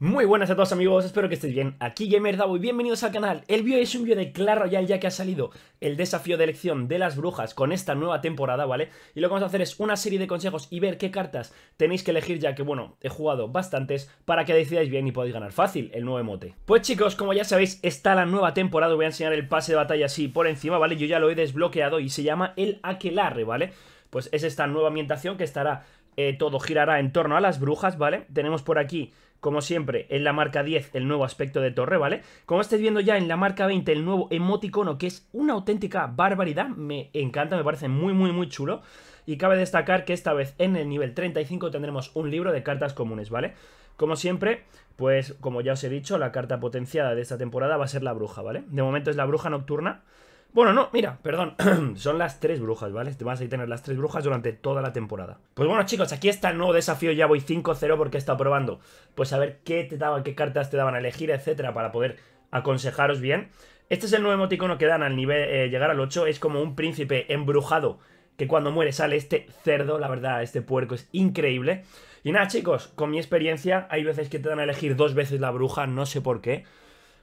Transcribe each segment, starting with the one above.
Muy buenas a todos amigos, espero que estéis bien. Aquí GamerDavo y bienvenidos al canal. El vídeo es un vídeo de Clash Royale ya que ha salido el desafío de elección de las brujas con esta nueva temporada, ¿vale? Y lo que vamos a hacer es una serie de consejos y ver qué cartas tenéis que elegir ya que, bueno, he jugado bastantes para que decidáis bien y podáis ganar fácil el nuevo emote. Pues chicos, como ya sabéis, está la nueva temporada. Voy a enseñar el pase de batalla así por encima, ¿vale? Yo ya lo he desbloqueado y se llama el Aquelarre, ¿vale? pues es esta nueva ambientación que estará eh, todo girará en torno a las brujas, ¿vale? Tenemos por aquí, como siempre, en la marca 10 el nuevo aspecto de torre, ¿vale? Como estáis viendo ya en la marca 20 el nuevo emoticono, que es una auténtica barbaridad, me encanta, me parece muy, muy, muy chulo. Y cabe destacar que esta vez en el nivel 35 tendremos un libro de cartas comunes, ¿vale? Como siempre, pues como ya os he dicho, la carta potenciada de esta temporada va a ser la bruja, ¿vale? De momento es la bruja nocturna, bueno, no, mira, perdón. Son las tres brujas, ¿vale? Te vas a tener las tres brujas durante toda la temporada. Pues bueno, chicos, aquí está el nuevo desafío. Ya voy 5-0 porque he estado probando. Pues a ver qué te daban, qué cartas te daban a elegir, etcétera, para poder aconsejaros bien. Este es el nuevo emoticono que dan al nivel eh, llegar al 8. Es como un príncipe embrujado que cuando muere sale este cerdo, la verdad, este puerco es increíble. Y nada, chicos, con mi experiencia, hay veces que te dan a elegir dos veces la bruja, no sé por qué.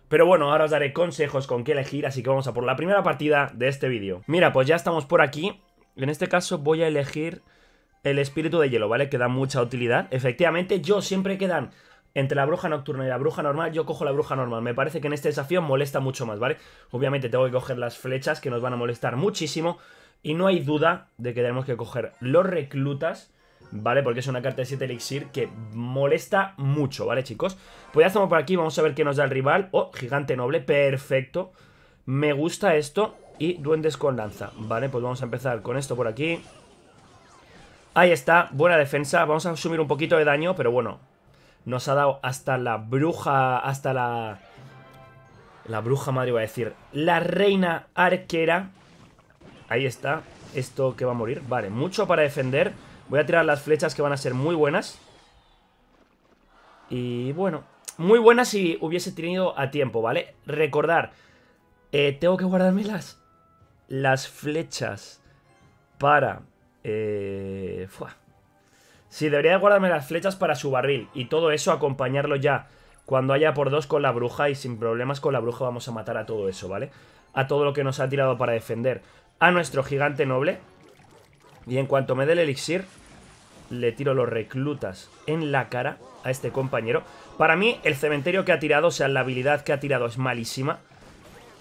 Pero bueno, ahora os daré consejos con qué elegir, así que vamos a por la primera partida de este vídeo. Mira, pues ya estamos por aquí. En este caso voy a elegir el espíritu de hielo, ¿vale? Que da mucha utilidad. Efectivamente, yo siempre quedan entre la bruja nocturna y la bruja normal, yo cojo la bruja normal. Me parece que en este desafío molesta mucho más, ¿vale? Obviamente tengo que coger las flechas que nos van a molestar muchísimo. Y no hay duda de que tenemos que coger los reclutas ¿vale? Porque es una carta de 7 elixir que molesta mucho, ¿vale, chicos? Pues ya estamos por aquí, vamos a ver qué nos da el rival. Oh, gigante noble, perfecto. Me gusta esto. Y duendes con lanza, ¿vale? Pues vamos a empezar con esto por aquí. Ahí está, buena defensa. Vamos a asumir un poquito de daño, pero bueno. Nos ha dado hasta la bruja, hasta la... La bruja madre iba a decir. La reina arquera. Ahí está. Esto que va a morir. Vale, mucho para defender. Voy a tirar las flechas que van a ser muy buenas. Y bueno, muy buenas si hubiese tenido a tiempo, ¿vale? Recordar, eh, tengo que guardarme las, las flechas para... Eh, Sí, debería guardarme las flechas para su barril y todo eso acompañarlo ya cuando haya por dos con la bruja y sin problemas con la bruja vamos a matar a todo eso, ¿vale? A todo lo que nos ha tirado para defender a nuestro gigante noble y en cuanto me dé el elixir, le tiro los reclutas en la cara a este compañero. Para mí, el cementerio que ha tirado, o sea, la habilidad que ha tirado es malísima.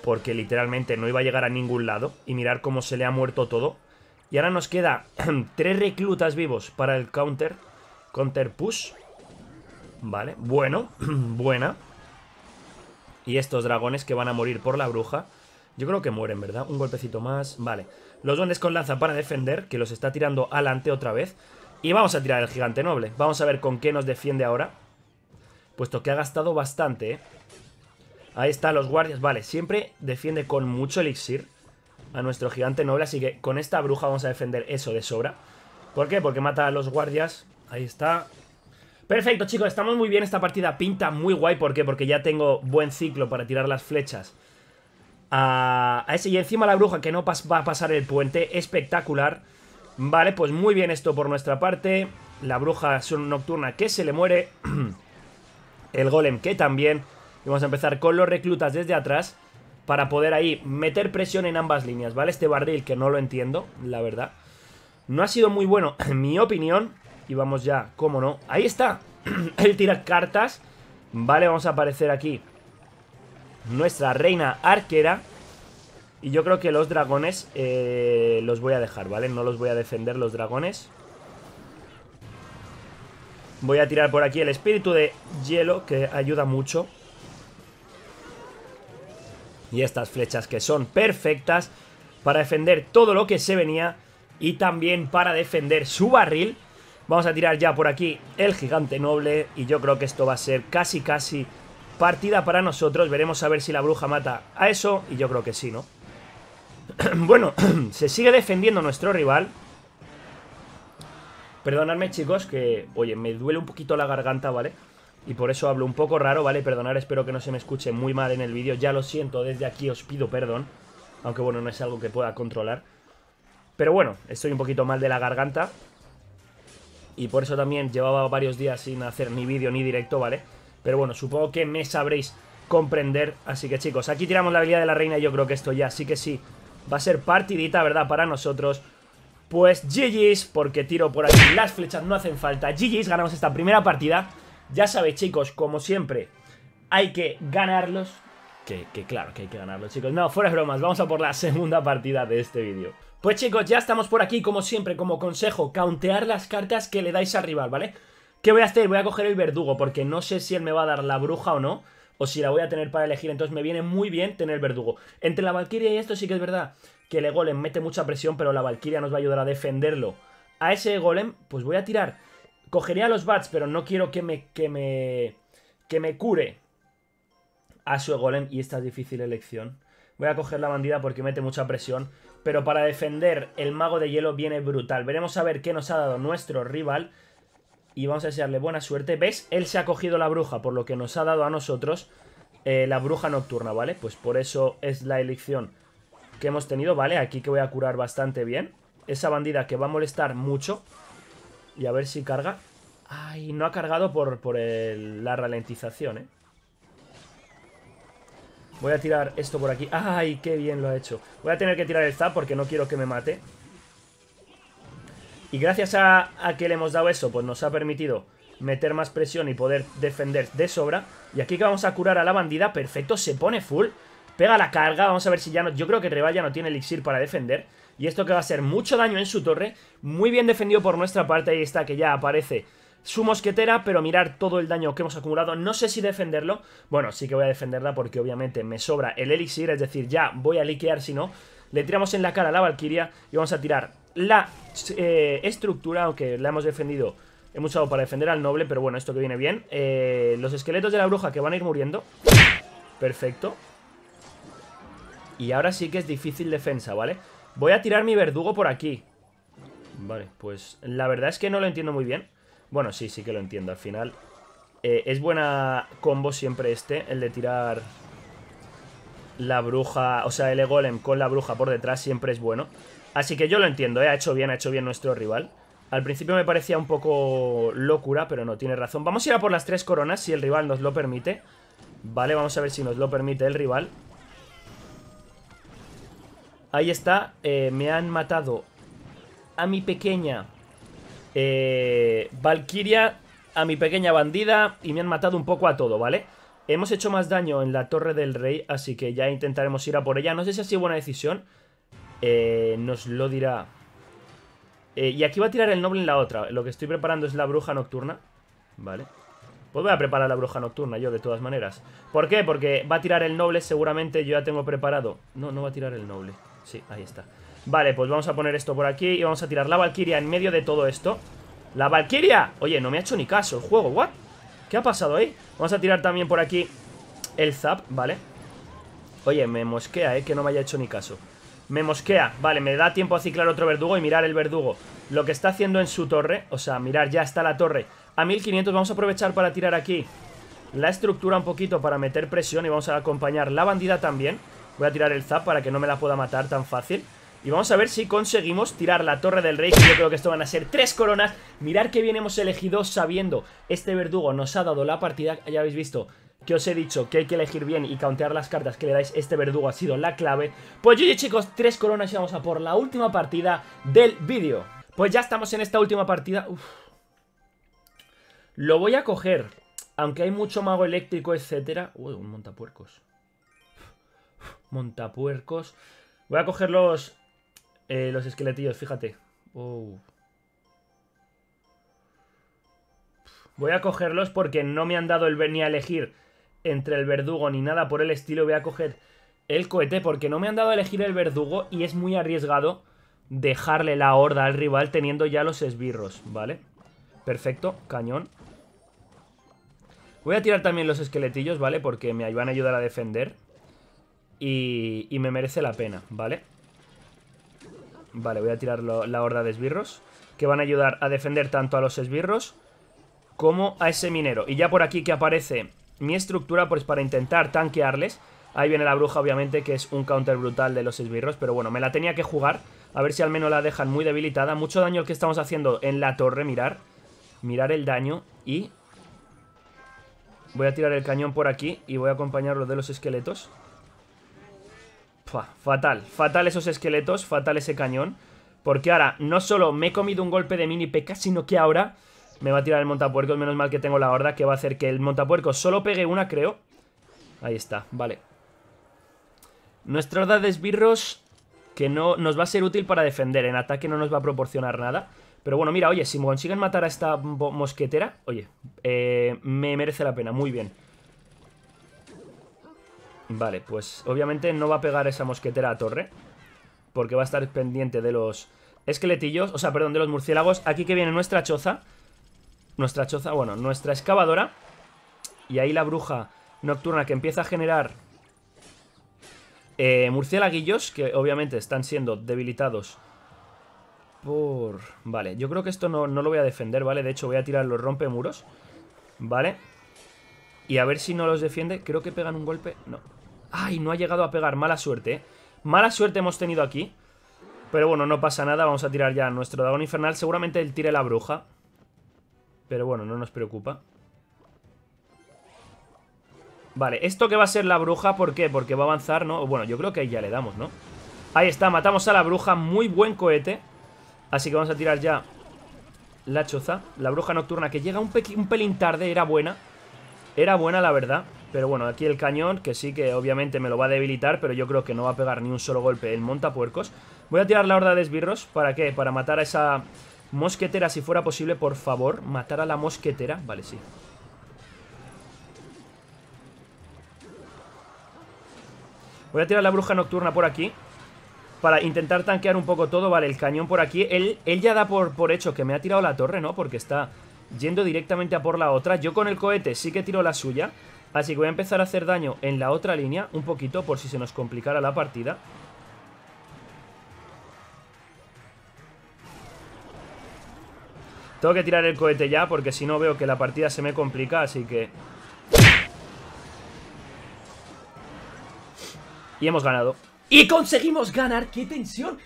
Porque literalmente no iba a llegar a ningún lado. Y mirar cómo se le ha muerto todo. Y ahora nos queda tres reclutas vivos para el counter. Counter push. Vale, bueno, buena. Y estos dragones que van a morir por la bruja. Yo creo que mueren, ¿verdad? Un golpecito más. Vale. Los duendes con lanza para defender, que los está tirando adelante otra vez. Y vamos a tirar el gigante noble. Vamos a ver con qué nos defiende ahora. Puesto que ha gastado bastante, ¿eh? Ahí están los guardias. Vale, siempre defiende con mucho elixir a nuestro gigante noble. Así que con esta bruja vamos a defender eso de sobra. ¿Por qué? Porque mata a los guardias. Ahí está. Perfecto, chicos. Estamos muy bien. Esta partida pinta muy guay. ¿Por qué? Porque ya tengo buen ciclo para tirar las flechas a, ese. Y encima la bruja que no va a pasar el puente. Espectacular. Vale, pues muy bien esto por nuestra parte. La bruja nocturna que se le muere. el golem que también. vamos a empezar con los reclutas desde atrás. Para poder ahí meter presión en ambas líneas, ¿vale? Este barril que no lo entiendo, la verdad. No ha sido muy bueno, en mi opinión. Y vamos ya, cómo no. Ahí está. el tirar cartas. Vale, vamos a aparecer aquí nuestra reina arquera. Y yo creo que los dragones eh, los voy a dejar, ¿vale? No los voy a defender los dragones. Voy a tirar por aquí el espíritu de hielo, que ayuda mucho. Y estas flechas que son perfectas para defender todo lo que se venía y también para defender su barril. Vamos a tirar ya por aquí el gigante noble y yo creo que esto va a ser casi casi partida para nosotros. Veremos a ver si la bruja mata a eso. Y yo creo que sí, ¿no? bueno, se sigue defendiendo nuestro rival. Perdonadme, chicos, que... Oye, me duele un poquito la garganta, ¿vale? Y por eso hablo un poco raro, ¿vale? Perdonar, espero que no se me escuche muy mal en el vídeo. Ya lo siento, desde aquí os pido perdón. Aunque, bueno, no es algo que pueda controlar. Pero bueno, estoy un poquito mal de la garganta. Y por eso también llevaba varios días sin hacer ni vídeo ni directo, ¿vale? vale pero bueno, supongo que me sabréis comprender. Así que chicos, aquí tiramos la habilidad de la reina. Yo creo que esto ya sí que sí va a ser partidita, ¿verdad? Para nosotros. Pues GG's, porque tiro por aquí. Las flechas no hacen falta. GG's, ganamos esta primera partida. Ya sabéis, chicos, como siempre, hay que ganarlos. Que, claro, que hay que ganarlos, chicos. No, fuera de bromas, vamos a por la segunda partida de este vídeo. Pues chicos, ya estamos por aquí, como siempre, como consejo, countear las cartas que le dais al rival, ¿vale? vale ¿Qué voy a hacer? Voy a coger el verdugo porque no sé si él me va a dar la bruja o no. O si la voy a tener para elegir. Entonces me viene muy bien tener verdugo. Entre la Valkyria y esto sí que es verdad que el golem mete mucha presión, pero la Valkyria nos va a ayudar a defenderlo. A ese golem, pues voy a tirar. Cogería los bats, pero no quiero que me, que me, que me cure a su golem. Y esta es difícil elección. Voy a coger la bandida porque mete mucha presión. Pero para defender el mago de hielo viene brutal. Veremos a ver qué nos ha dado nuestro rival y vamos a desearle buena suerte. ¿Ves? Él se ha cogido la bruja, por lo que nos ha dado a nosotros eh, la bruja nocturna, ¿vale? Pues por eso es la elección que hemos tenido, ¿vale? Aquí que voy a curar bastante bien. Esa bandida que va a molestar mucho. Y a ver si carga. Ay, no ha cargado por, por la ralentización, ¿eh? Voy a tirar esto por aquí. ¡Ay, qué bien lo ha hecho! Voy a tener que tirar el zap porque no quiero que me mate. Y gracias a, que le hemos dado eso, pues nos ha permitido meter más presión y poder defender de sobra. Y aquí que vamos a curar a la bandida, perfecto, se pone full. Pega la carga, vamos a ver si ya no... Yo creo que Reval ya no tiene elixir para defender. Y esto que va a ser mucho daño en su torre. Muy bien defendido por nuestra parte, ahí está, que ya aparece su mosquetera, pero mirar todo el daño que hemos acumulado, no sé si defenderlo, bueno, sí que voy a defenderla porque obviamente me sobra el elixir, es decir, ya voy a liquear si no, le tiramos en la cara a la Valquiria. y vamos a tirar la eh, estructura, aunque la hemos defendido, hemos usado para defender al noble, pero bueno, esto que viene bien. Eh, los esqueletos de la bruja que van a ir muriendo. Perfecto. Y ahora sí que es difícil defensa, ¿vale? Voy a tirar mi verdugo por aquí. Vale, pues la verdad es que no lo entiendo muy bien. Bueno, sí, sí que lo entiendo. Al final eh, es buena combo siempre este, el de tirar la bruja, o sea, el golem con la bruja por detrás siempre es bueno. Así que yo lo entiendo, ¿eh? ha hecho bien, ha hecho bien nuestro rival. Al principio me parecía un poco locura, pero no, tiene razón. Vamos a ir a por las tres coronas, si el rival nos lo permite. Vale, vamos a ver si nos lo permite el rival. Ahí está, eh, me han matado a mi pequeña eh, Valkyria, a mi pequeña bandida y me han matado un poco a todo, ¿vale? Hemos hecho más daño en la torre del rey, así que ya intentaremos ir a por ella. No sé si ha sido buena decisión, eh, nos lo dirá. Eh, y aquí va a tirar el noble en la otra. Lo que estoy preparando es la bruja nocturna. Vale. Pues voy a preparar la bruja nocturna yo, de todas maneras. ¿Por qué? Porque va a tirar el noble, seguramente yo ya tengo preparado. No, no va a tirar el noble. Sí, ahí está. Vale, pues vamos a poner esto por aquí y vamos a tirar la valquiria en medio de todo esto. ¡La valquiria! Oye, no me ha hecho ni caso el juego, ¿what? ¿Qué ha pasado ahí? Vamos a tirar también por aquí el zap, ¿vale? Oye, me mosquea, ¿eh? Que no me haya hecho ni caso. Me mosquea. Vale, me da tiempo a ciclar otro verdugo y mirar el verdugo. Lo que está haciendo en su torre. O sea, mirar, ya está la torre. A 1500 vamos a aprovechar para tirar aquí la estructura un poquito para meter presión y vamos a acompañar la bandida también. Voy a tirar el zap para que no me la pueda matar tan fácil. Y vamos a ver si conseguimos tirar la Torre del Rey, yo creo que esto van a ser tres coronas. Mirar que bien hemos elegido sabiendo. Este verdugo nos ha dado la partida, ya habéis visto, que os he dicho que hay que elegir bien y countear las cartas que le dais este verdugo ha sido la clave. Pues yo, chicos, tres coronas y vamos a por la última partida del vídeo. Pues ya estamos en esta última partida. Lo voy a coger. Aunque hay mucho mago eléctrico, etcétera. Uy, un montapuercos. Montapuercos. Voy a coger los, eh, los esqueletillos, fíjate. Voy a cogerlos porque no me han dado el ni a elegir entre el verdugo ni nada por el estilo. Voy a coger el cohete porque no me han dado a elegir el verdugo y es muy arriesgado dejarle la horda al rival teniendo ya los esbirros, ¿vale? Perfecto, cañón. Voy a tirar también los esqueletillos, ¿vale? Porque me van a ayudar a defender. Y, me merece la pena, ¿vale? Vale, voy a tirar la horda de esbirros. Que van a ayudar a defender tanto a los esbirros como a ese minero. Y ya por aquí que aparece mi estructura pues para intentar tanquearles. Ahí viene la bruja, obviamente, que es un counter brutal de los esbirros, pero bueno, me la tenía que jugar. A ver si al menos la dejan muy debilitada. Mucho daño el que estamos haciendo en la torre, mirar. Mirar el daño y... Voy a tirar el cañón por aquí y voy a acompañarlo de los esqueletos. fatal, fatal esos esqueletos, fatal ese cañón. Porque ahora no solo me he comido un golpe de mini peca, sino que ahora me va a tirar el montapuercos, menos mal que tengo la horda Que va a hacer que el montapuercos solo pegue una, creo Ahí está, vale Nuestra horda de esbirros Que no nos va a ser útil para defender En ataque no nos va a proporcionar nada Pero bueno, mira, oye, si me consiguen matar a esta mosquetera Oye, eh, me merece la pena, muy bien Vale, pues obviamente no va a pegar esa mosquetera a torre Porque va a estar pendiente de los esqueletillos, o sea, perdón, de los murciélagos Aquí que viene nuestra choza nuestra choza, bueno, nuestra excavadora. Y ahí la bruja nocturna que empieza a generar eh, murciélaguillos, que obviamente están siendo debilitados por... Vale, yo creo que esto no, lo voy a defender, ¿vale? De hecho voy a tirar los rompe muros ¿vale? Y a ver si no los defiende. Creo que pegan un golpe. No. ¡Ay! No ha llegado a pegar. Mala suerte, ¿eh? Mala suerte hemos tenido aquí. Pero bueno, no pasa nada. Vamos a tirar ya nuestro dragón infernal. Seguramente él tire la bruja. Pero bueno, no nos preocupa. Vale, esto que va a ser la bruja, ¿por qué? Porque va a avanzar, ¿no? Bueno, yo creo que ahí ya le damos, ¿no? Ahí está, matamos a la bruja, muy buen cohete Así que vamos a tirar ya la choza La bruja nocturna que llega un, pelín tarde, era buena Era buena la verdad Pero bueno, aquí el cañón, que sí que obviamente me lo va a debilitar Pero yo creo que no va a pegar ni un solo golpe el montapuercos Voy a tirar la horda de esbirros, ¿para qué? Para matar a esa Mosquetera, si fuera posible, por favor Matar a la mosquetera, vale, sí Voy a tirar la bruja nocturna por aquí Para intentar tanquear un poco todo Vale, el cañón por aquí Él, ya da por, por hecho que me ha tirado la torre, ¿no? Porque está yendo directamente a por la otra Yo con el cohete sí que tiro la suya Así que voy a empezar a hacer daño en la otra línea Un poquito por si se nos complicara la partida Tengo que tirar el cohete ya porque si no veo que la partida se me complica, así que... Y hemos ganado. ¡Y conseguimos ganar! ¡Qué tensión!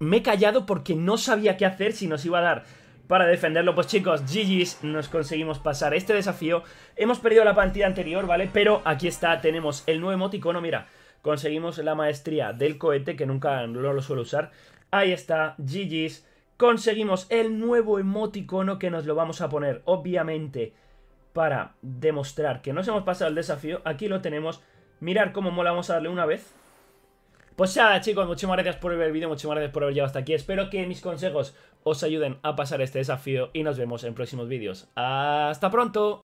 Me he callado porque no sabía qué hacer si nos iba a dar para defenderlo. Pues chicos, GG's, nos conseguimos pasar este desafío. Hemos perdido la partida anterior, ¿vale? Pero aquí está, tenemos el nuevo emoticono, mira. Conseguimos la maestría del cohete, que nunca lo suelo usar. Ahí está, GG's conseguimos el nuevo emoticono que nos lo vamos a poner, obviamente, para demostrar que nos hemos pasado el desafío. Aquí lo tenemos. Mirar cómo mola, vamos a darle una vez. Pues ya chicos, muchísimas gracias por ver el vídeo, muchísimas gracias por haber llegado hasta aquí. Espero que mis consejos os ayuden a pasar este desafío y nos vemos en próximos vídeos. ¡Hasta pronto!